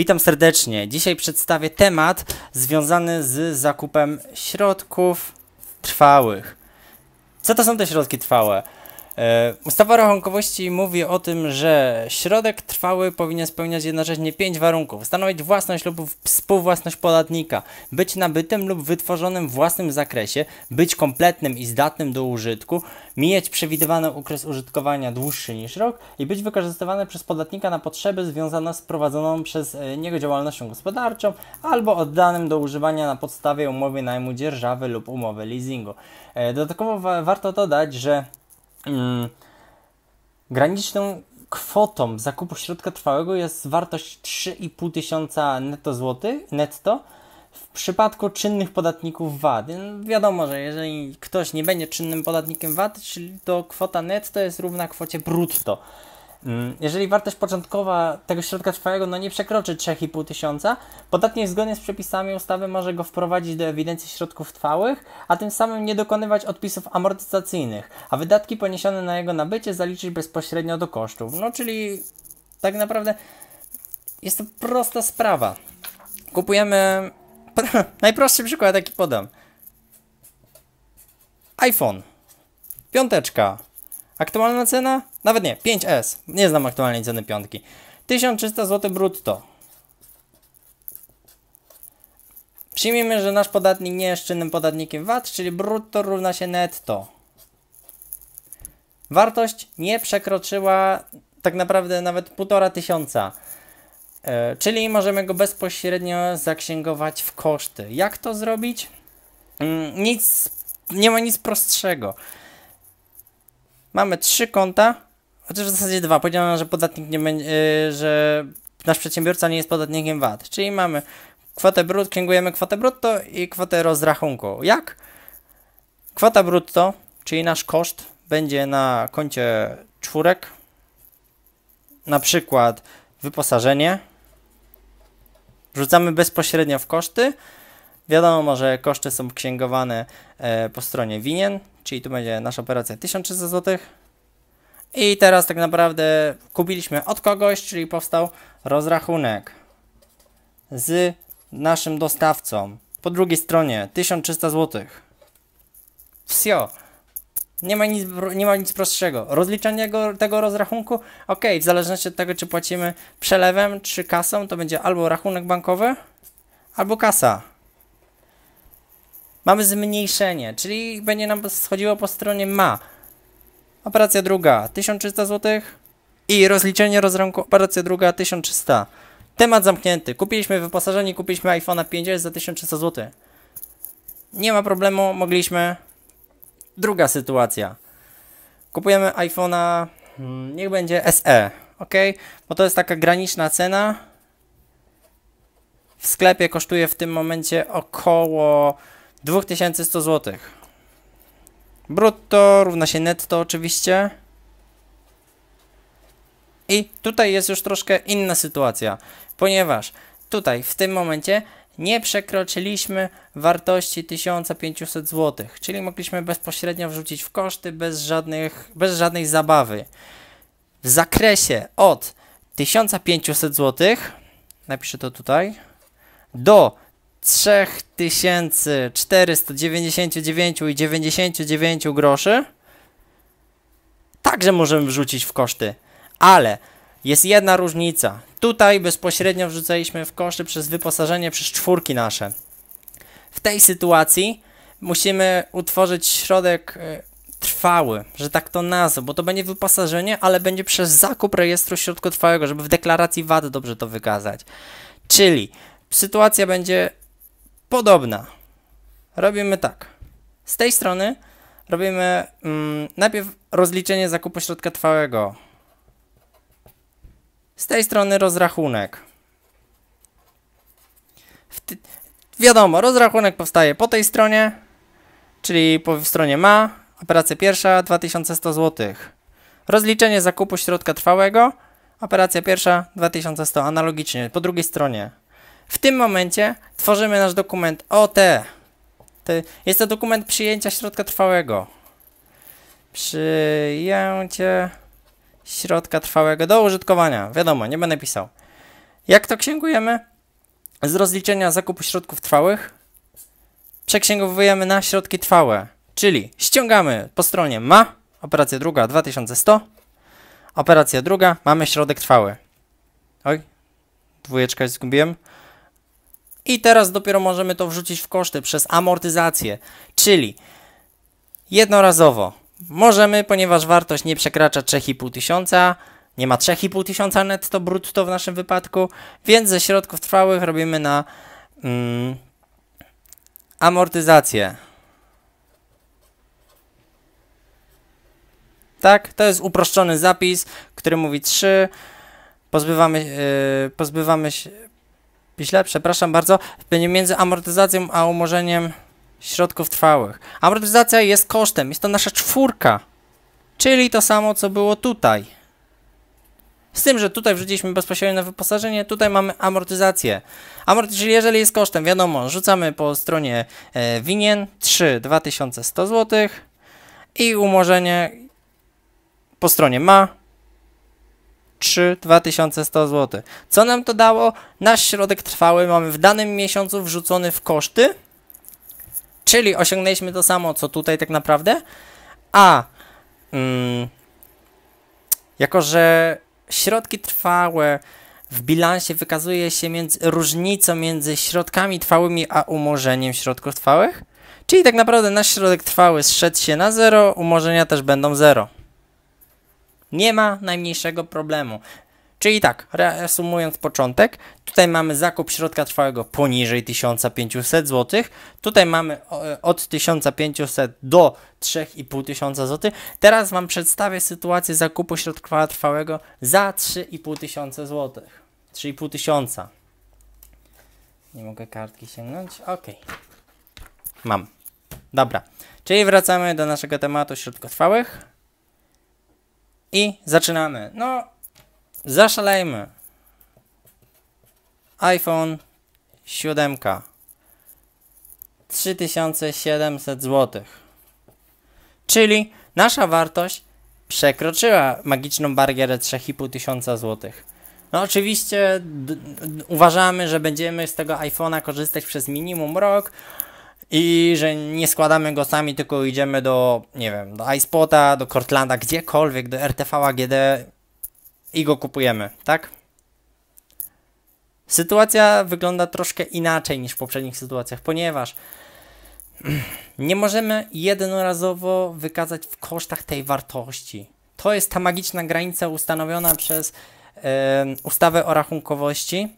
Witam serdecznie. Dzisiaj przedstawię temat związany z zakupem środków trwałych. Co to są te środki trwałe? E, Ustawa rachunkowości mówi o tym, że środek trwały powinien spełniać jednocześnie pięć warunków: stanowić własność lub współwłasność podatnika, być nabytym lub wytworzonym w własnym zakresie, być kompletnym i zdatnym do użytku, mieć przewidywany okres użytkowania dłuższy niż rok i być wykorzystywany przez podatnika na potrzeby związane z prowadzoną przez e, niego działalnością gospodarczą albo oddanym do używania na podstawie umowy najmu dzierżawy lub umowy leasingu. E, Dodatkowo warto dodać, że Yy, graniczną kwotą zakupu środka trwałego jest wartość 3,5 tysiąca netto złotych, netto, w przypadku czynnych podatników VAT. Yy, wiadomo, że jeżeli ktoś nie będzie czynnym podatnikiem VAT, czyli to kwota netto jest równa kwocie brutto. Mm. Jeżeli wartość początkowa tego środka trwałego no nie przekroczy 3,5 tysiąca, podatnik zgodnie z przepisami ustawy może go wprowadzić do ewidencji środków trwałych, a tym samym nie dokonywać odpisów amortyzacyjnych, a wydatki poniesione na jego nabycie zaliczyć bezpośrednio do kosztów. No czyli tak naprawdę jest to prosta sprawa. Kupujemy. Najprostszy przykład, jaki podam. iPhone. Piąteczka. Aktualna cena nawet nie, 5S. Nie znam aktualnej ceny piątki. 1300 zł brutto. Przyjmijmy, że nasz podatnik nie jest czynnym podatnikiem VAT, czyli brutto równa się netto. Wartość nie przekroczyła tak naprawdę nawet 1,5 tysiąca. E, czyli możemy go bezpośrednio zaksięgować w koszty. Jak to zrobić? Mm, nic, nie ma nic prostszego. Mamy trzy konta, Chociaż w zasadzie dwa. Powiedziano, że podatnik nie będzie, yy, że nasz przedsiębiorca nie jest podatnikiem VAT. Czyli mamy kwotę brutto, księgujemy kwotę brutto i kwotę rozrachunku. Jak? Kwota brutto, czyli nasz koszt, będzie na koncie czwórek. Na przykład wyposażenie. Wrzucamy bezpośrednio w koszty. Wiadomo, że koszty są księgowane e, po stronie winien, czyli tu będzie nasza operacja 1300 zł. I teraz tak naprawdę kupiliśmy od kogoś, czyli powstał rozrachunek z naszym dostawcą. Po drugiej stronie 1300 zł. Wsio. Nie ma nic, nie ma nic prostszego. Rozliczanie go, tego rozrachunku, ok, w zależności od tego, czy płacimy przelewem, czy kasą, to będzie albo rachunek bankowy, albo kasa. Mamy zmniejszenie, czyli będzie nam schodziło po stronie ma. Operacja druga 1300 zł i rozliczenie rozrachunku operacja druga 1300. Temat zamknięty. Kupiliśmy wyposażenie, kupiliśmy iPhone'a 5S za 1300 zł. Nie ma problemu, mogliśmy. Druga sytuacja. Kupujemy iPhone'a, hmm, niech będzie SE, ok? Bo to jest taka graniczna cena. W sklepie kosztuje w tym momencie około 2100 złotych. Brutto równa się netto oczywiście. I tutaj jest już troszkę inna sytuacja, ponieważ tutaj w tym momencie nie przekroczyliśmy wartości 1500 zł, czyli mogliśmy bezpośrednio wrzucić w koszty bez, żadnych, bez żadnej zabawy. W zakresie od 1500 zł, napiszę to tutaj, do 3499,99 i groszy także możemy wrzucić w koszty. Ale jest jedna różnica. Tutaj bezpośrednio wrzucaliśmy w koszty przez wyposażenie, przez czwórki nasze. W tej sytuacji musimy utworzyć środek e, trwały, że tak to nazwę, bo to będzie wyposażenie, ale będzie przez zakup rejestru środku trwałego, żeby w deklaracji VAT dobrze to wykazać. Czyli sytuacja będzie podobna. Robimy tak. Z tej strony robimy mm, najpierw rozliczenie zakupu środka trwałego. Z tej strony rozrachunek. wiadomo, rozrachunek powstaje po tej stronie, czyli po stronie ma, operacja pierwsza 2100 zł. Rozliczenie zakupu środka trwałego, operacja pierwsza 2100, analogicznie, po drugiej stronie. W tym momencie tworzymy nasz dokument OT. Jest to dokument przyjęcia środka trwałego. Przyjęcie środka trwałego do użytkowania. Wiadomo, nie będę pisał. Jak to księgujemy? Z rozliczenia zakupu środków trwałych przeksięgowujemy na środki trwałe, czyli ściągamy po stronie ma, operacja druga 2100, operacja druga mamy środek trwały. Oj, dwójeczka zgubiłem. I teraz dopiero możemy to wrzucić w koszty przez amortyzację, czyli jednorazowo możemy, ponieważ wartość nie przekracza 3,5 tysiąca, nie ma 3,5 tysiąca netto brutto w naszym wypadku, więc ze środków trwałych robimy na mm, amortyzację. Tak, to jest uproszczony zapis, który mówi 3. Pozbywamy, yy, pozbywamy się, źle, przepraszam bardzo, między amortyzacją a umorzeniem środków trwałych. Amortyzacja jest kosztem, jest to nasza czwórka, czyli to samo, co było tutaj. Z tym, że tutaj wrzuciliśmy bezpośrednio na wyposażenie, tutaj mamy amortyzację. Amorty, czyli jeżeli jest kosztem, wiadomo, rzucamy po stronie e, winien 3 2100 zł i umorzenie po stronie ma 3 2100 zł. Co nam to dało? Nasz środek trwały mamy w danym miesiącu wrzucony w koszty, czyli osiągnęliśmy to samo, co tutaj tak naprawdę, a mm, jako, że środki trwałe w bilansie wykazuje się między, różnicą między środkami trwałymi a umorzeniem środków trwałych, czyli tak naprawdę nasz środek trwały zszedł się na 0, umorzenia też będą 0. Nie ma najmniejszego problemu. Czyli tak, reasumując początek, tutaj mamy zakup środka trwałego poniżej 1500 zł, tutaj mamy od 1500 do 3500 zł. Teraz Wam przedstawię sytuację zakupu środka trwałego za 3500 zł. 3500. Nie mogę kartki sięgnąć. Ok. Mam. Dobra. Czyli wracamy do naszego tematu środkotrwałych. I zaczynamy. No, zaszalejmy. iPhone 7. 3700 zł. Czyli nasza wartość przekroczyła magiczną barierę 3500 zł. No oczywiście uważamy, że będziemy z tego iPhone'a korzystać przez minimum rok, i że nie składamy go sami, tylko idziemy do, nie wiem, do iSpota, do Cortlanda, gdziekolwiek, do RTV AGD i go kupujemy, tak? Sytuacja wygląda troszkę inaczej niż w poprzednich sytuacjach, ponieważ nie możemy jednorazowo wykazać w kosztach tej wartości. To jest ta magiczna granica ustanowiona przez ustawę o rachunkowości,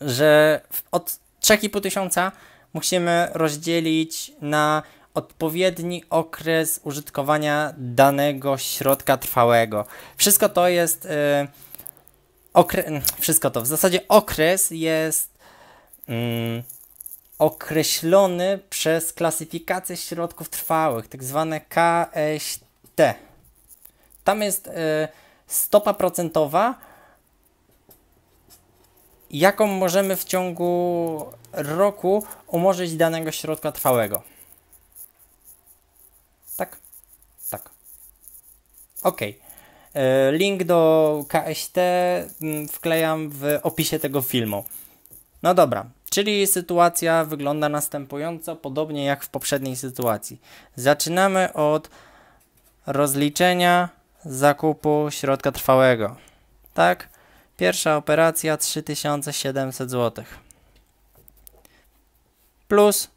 że od 3,5 tysiąca musimy rozdzielić na odpowiedni okres użytkowania danego środka trwałego. Wszystko to jest. Y, okre- mm, wszystko to w zasadzie okres jest mm, określony przez klasyfikację środków trwałych, tak zwane KST. E Tam jest y, stopa procentowa jaką możemy w ciągu roku umorzyć danego środka trwałego. Tak? Tak. Ok. E, link do KST mm, wklejam w opisie tego filmu. No dobra, czyli sytuacja wygląda następująco, podobnie jak w poprzedniej sytuacji. Zaczynamy od rozliczenia zakupu środka trwałego. Tak? Pierwsza operacja 3700 zł. Plus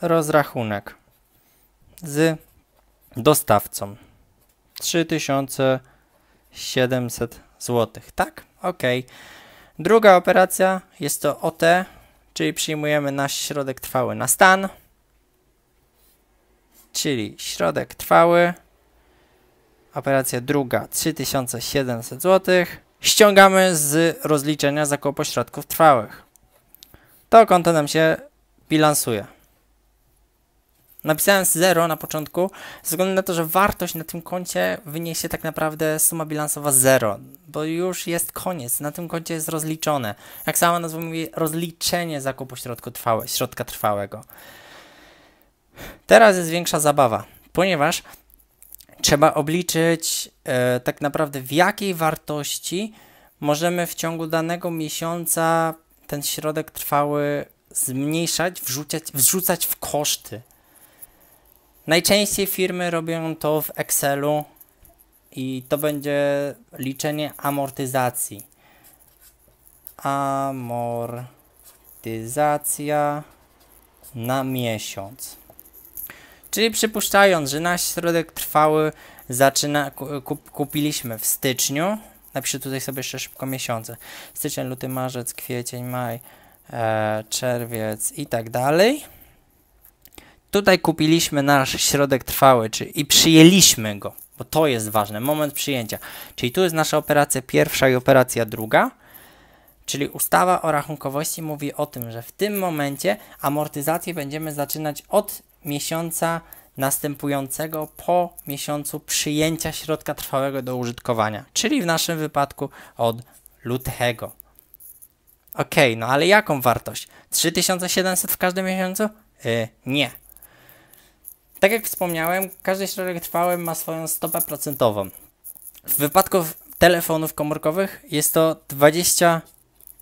rozrachunek z dostawcą 3700 zł. Tak? Ok. Druga operacja jest to OT, czyli przyjmujemy nasz środek trwały na stan, czyli środek trwały Operacja druga 3700 zł. Ściągamy z rozliczenia zakupu środków trwałych. To konto nam się bilansuje. Napisałem 0 na początku, ze względu na to, że wartość na tym koncie wyniesie tak naprawdę suma bilansowa 0, bo już jest koniec, na tym koncie jest rozliczone. Jak sama nazwa mówi, rozliczenie zakupu środku trwałe, środka trwałego. Teraz jest większa zabawa, ponieważ trzeba obliczyć e, tak naprawdę w jakiej wartości możemy w ciągu danego miesiąca ten środek trwały zmniejszać, wrzucać, wrzucać w koszty. Najczęściej firmy robią to w Excelu i to będzie liczenie amortyzacji. Amortyzacja na miesiąc. Czyli przypuszczając, że nasz środek trwały zaczyna, kup, kupiliśmy w styczniu, napiszę tutaj sobie jeszcze szybko miesiące, styczeń, luty, marzec, kwiecień, maj, e, czerwiec i tak dalej. Tutaj kupiliśmy nasz środek trwały czy, i przyjęliśmy go, bo to jest ważne, moment przyjęcia. Czyli tu jest nasza operacja pierwsza i operacja druga. Czyli ustawa o rachunkowości mówi o tym, że w tym momencie amortyzację będziemy zaczynać od miesiąca następującego po miesiącu przyjęcia środka trwałego do użytkowania, czyli w naszym wypadku od lutego. Ok, no ale jaką wartość? 3700 w każdym miesiącu? Yy, nie. Tak jak wspomniałem, każdy środek trwały ma swoją stopę procentową. W wypadku telefonów komórkowych jest to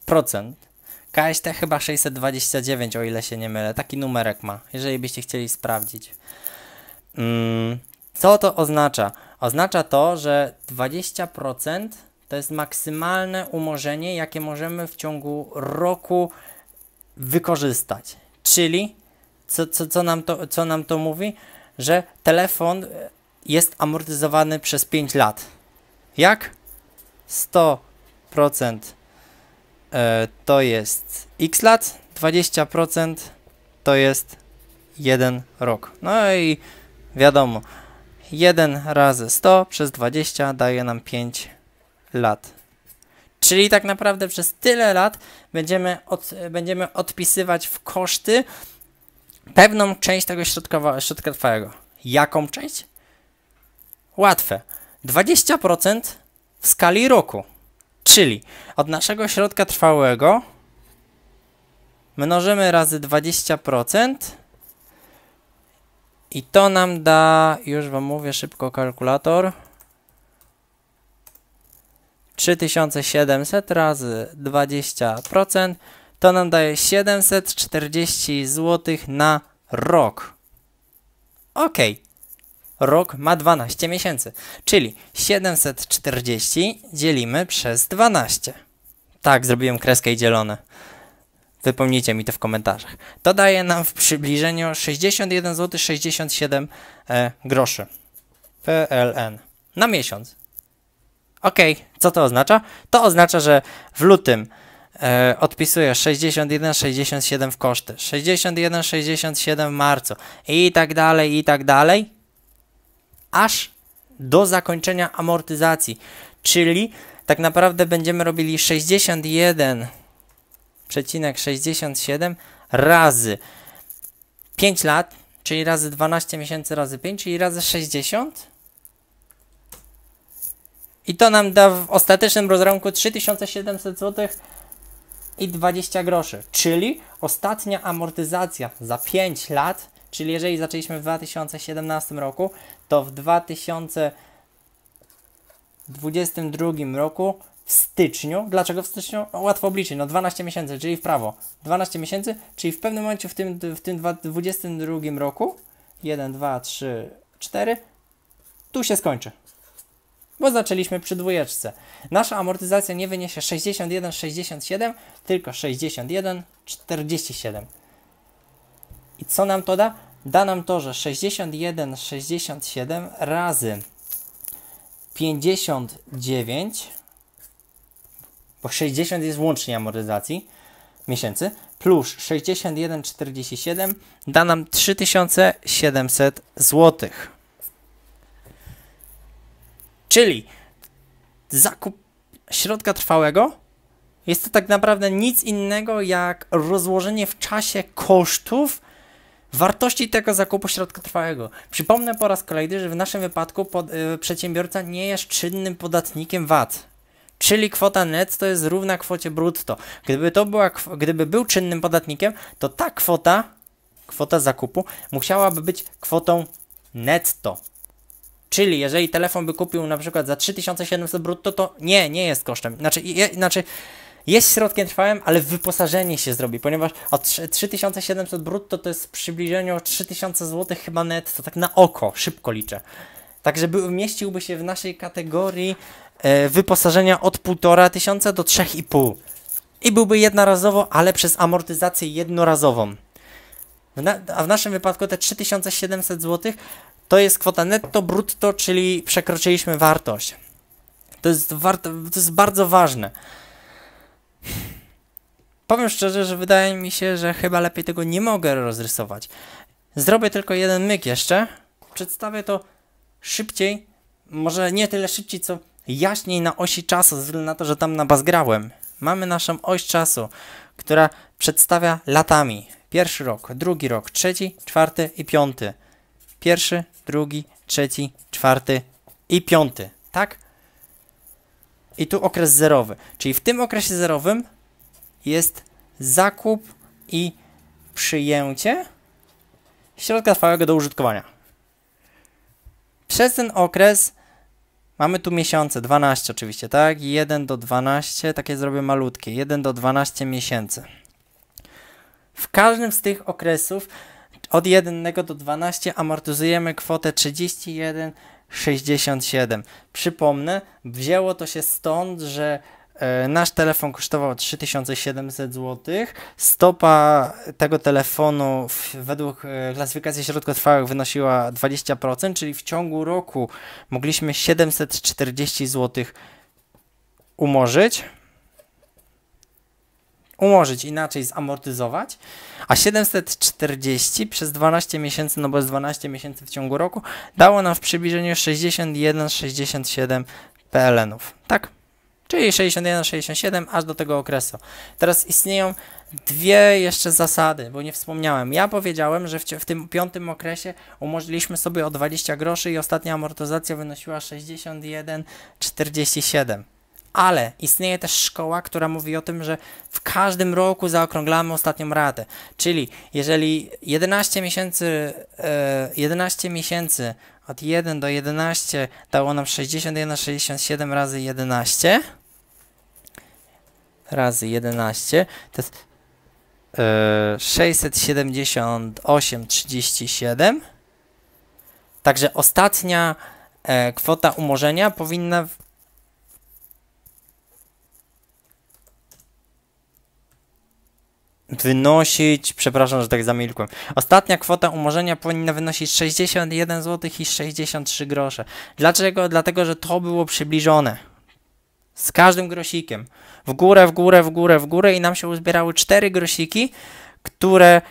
20%, KST chyba 629, o ile się nie mylę. Taki numerek ma, jeżeli byście chcieli sprawdzić. Mm, co to oznacza? Oznacza to, że 20% to jest maksymalne umorzenie, jakie możemy w ciągu roku wykorzystać. Czyli co, co, co, nam, to, co nam to mówi? Że telefon jest amortyzowany przez 5 lat. Jak? 100% E, to jest x lat, 20% to jest 1 rok. No i wiadomo, 1 razy 100 przez 20 daje nam 5 lat. Czyli tak naprawdę przez tyle lat będziemy, od, będziemy odpisywać w koszty pewną część tego środka, środka trwałego. Jaką część? Łatwe. 20% w skali roku. Czyli od naszego środka trwałego mnożymy razy 20% i to nam da, już Wam mówię szybko kalkulator, 3700 razy 20% to nam daje 740 zł na rok. Okej. Okay rok ma 12 miesięcy, czyli 740 dzielimy przez 12. Tak, zrobiłem kreskę i dzielone. Wypomnijcie mi to w komentarzach. To daje nam w przybliżeniu 61 zł 67 groszy PLN na miesiąc. Ok, co to oznacza? To oznacza, że w lutym e, odpisuję 61,67 w koszty, 61,67 w marcu i tak dalej, i tak dalej aż do zakończenia amortyzacji, czyli tak naprawdę będziemy robili 61,67 razy 5 lat, czyli razy 12 miesięcy razy 5, czyli razy 60. I to nam da w ostatecznym rozrachunku 3700 zł i 20 groszy, czyli ostatnia amortyzacja za 5 lat Czyli jeżeli zaczęliśmy w 2017 roku, to w 2022 roku w styczniu. Dlaczego w styczniu? No, łatwo obliczyć, no 12 miesięcy, czyli w prawo. 12 miesięcy, czyli w pewnym momencie w tym, w tym 2022 roku 1, 2, 3, 4 tu się skończy. Bo zaczęliśmy przy dwójeczce. Nasza amortyzacja nie wyniesie 61, 67, tylko 61, 47. I co nam to da? Da nam to, że 61,67 razy 59, bo 60 jest łącznie amortyzacji miesięcy, plus 61,47 da nam 3700 zł. Czyli zakup środka trwałego jest to tak naprawdę nic innego jak rozłożenie w czasie kosztów wartości tego zakupu środka trwałego. Przypomnę po raz kolejny, że w naszym wypadku pod, y, przedsiębiorca nie jest czynnym podatnikiem VAT. Czyli kwota net to jest równa kwocie brutto. Gdyby, to była, gdyby był czynnym podatnikiem, to ta kwota, kwota zakupu, musiałaby być kwotą netto. Czyli jeżeli telefon by kupił na przykład za 3700 brutto, to nie, nie jest kosztem. Znaczy, je, znaczy jest środkiem trwałym, ale wyposażenie się zrobi, ponieważ o 3700 brutto to jest w przybliżeniu 3000 zł chyba netto, tak na oko, szybko liczę. także żeby mieściłby się w naszej kategorii e, wyposażenia od 1500 do 3,5. I byłby jednorazowo, ale przez amortyzację jednorazową. W na, a w naszym wypadku te 3700 zł to jest kwota netto brutto, czyli przekroczyliśmy wartość. To jest, to jest bardzo ważne. Powiem szczerze, że wydaje mi się, że chyba lepiej tego nie mogę rozrysować. Zrobię tylko jeden myk jeszcze. Przedstawię to szybciej, może nie tyle szybciej, co jaśniej na osi czasu, ze względu na to, że tam na baz grałem. Mamy naszą oś czasu, która przedstawia latami. Pierwszy rok, drugi rok, trzeci, czwarty i piąty. Pierwszy, drugi, trzeci, czwarty i piąty. Tak? i tu okres zerowy. Czyli w tym okresie zerowym jest zakup i przyjęcie środka trwałego do użytkowania. Przez ten okres mamy tu miesiące, 12 oczywiście, tak? 1 do 12, takie zrobię malutkie, 1 do 12 miesięcy. W każdym z tych okresów od 1 do 12 amortyzujemy kwotę 31 67. Przypomnę, wzięło to się stąd, że e, Nasz telefon kosztował 3700 zł. Stopa tego telefonu według e, klasyfikacji środkotrwałych wynosiła 20%, czyli w ciągu roku mogliśmy 740 zł umorzyć umorzyć, inaczej zamortyzować, a 740 przez 12 miesięcy, no bo jest 12 miesięcy w ciągu roku, dało nam w przybliżeniu 61-67 PLN-ów, tak? Czyli 61-67 aż do tego okresu. Teraz istnieją dwie jeszcze zasady, bo nie wspomniałem. Ja powiedziałem, że w, w tym piątym okresie umorzyliśmy sobie o 20 groszy i ostatnia amortyzacja wynosiła 61,47. Ale istnieje też szkoła, która mówi o tym, że w każdym roku zaokrąglamy ostatnią ratę. Czyli jeżeli 11 miesięcy, 11 e, miesięcy od 1 do 11 dało nam 61, 67 razy 11 razy 11 to jest 678, e, 37. Także ostatnia e, kwota umorzenia powinna wynosić, przepraszam, że tak zamilkłem. Ostatnia kwota umorzenia powinna wynosić 61 zł i 63 grosze. Dlaczego? Dlatego, że to było przybliżone. Z każdym grosikiem. W górę, w górę, w górę, w górę i nam się uzbierały cztery grosiki, które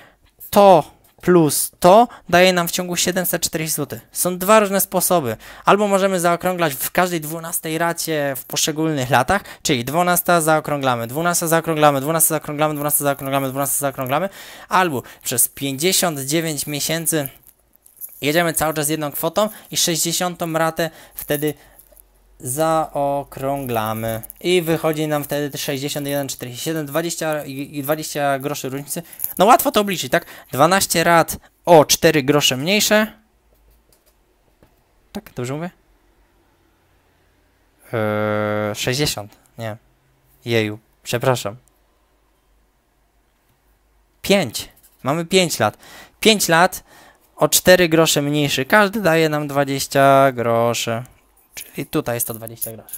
to plus to daje nam w ciągu 740 zł. Są dwa różne sposoby. Albo możemy zaokrąglać w każdej 12 racie w poszczególnych latach, czyli 12 zaokrąglamy, 12 zaokrąglamy, 12 zaokrąglamy, 12 zaokrąglamy, 12 zaokrąglamy, albo przez 59 miesięcy jedziemy cały czas jedną kwotą i 60 ratę wtedy zaokrąglamy i wychodzi nam wtedy 61,47, 20, 20 groszy różnicy. No łatwo to obliczyć, tak? 12 rat o 4 grosze mniejsze. Tak, dobrze mówię? Eee, 60, nie. Jeju, przepraszam. 5. Mamy 5 lat. 5 lat o 4 grosze mniejszy. Każdy daje nam 20 groszy. Czyli tutaj 120 groszy.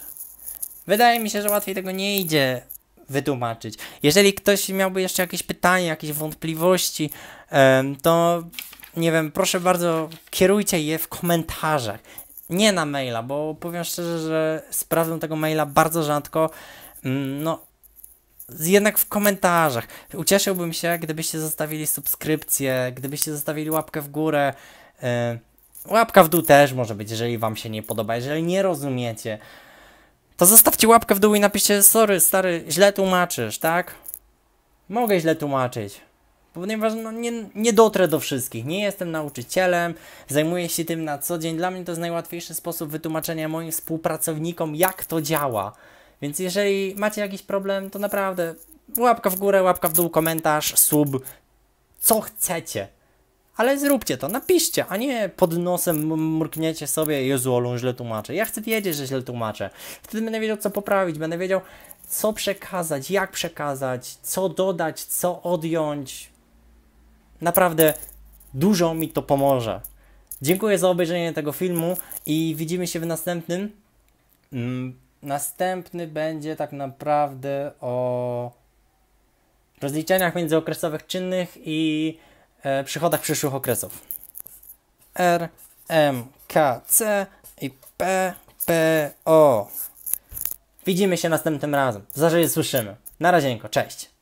Wydaje mi się, że łatwiej tego nie idzie wytłumaczyć. Jeżeli ktoś miałby jeszcze jakieś pytania, jakieś wątpliwości, to nie wiem, proszę bardzo, kierujcie je w komentarzach. Nie na maila, bo powiem szczerze, że sprawdzam tego maila bardzo rzadko. Mm, no, jednak w komentarzach. Ucieszyłbym się, gdybyście zostawili subskrypcję, gdybyście zostawili łapkę w górę. Łapka w dół też może być, jeżeli wam się nie podoba, jeżeli nie rozumiecie. To zostawcie łapkę w dół i napiszcie, sorry, stary, źle tłumaczysz, tak? Mogę źle tłumaczyć ponieważ no, nie, nie dotrę do wszystkich. Nie jestem nauczycielem, zajmuję się tym na co dzień. Dla mnie to jest najłatwiejszy sposób wytłumaczenia moim współpracownikom, jak to działa. Więc jeżeli macie jakiś problem, to naprawdę łapka w górę, łapka w dół, komentarz, sub, co chcecie ale zróbcie to, napiszcie, a nie pod nosem mrkniecie sobie, Jezu, Olun źle tłumaczę. Ja chcę wiedzieć, że źle tłumaczę. Wtedy będę wiedział, co poprawić, będę wiedział, co przekazać, jak przekazać, co dodać, co odjąć. Naprawdę dużo mi to pomoże. Dziękuję za obejrzenie tego filmu i widzimy się w następnym. Mm, następny będzie tak naprawdę o rozliczeniach międzyokresowych czynnych i E, przychodach przyszłych okresów. R, M, K, C i P, P, O. Widzimy się następnym razem. Zaraz słyszymy. Na razieńko, cześć.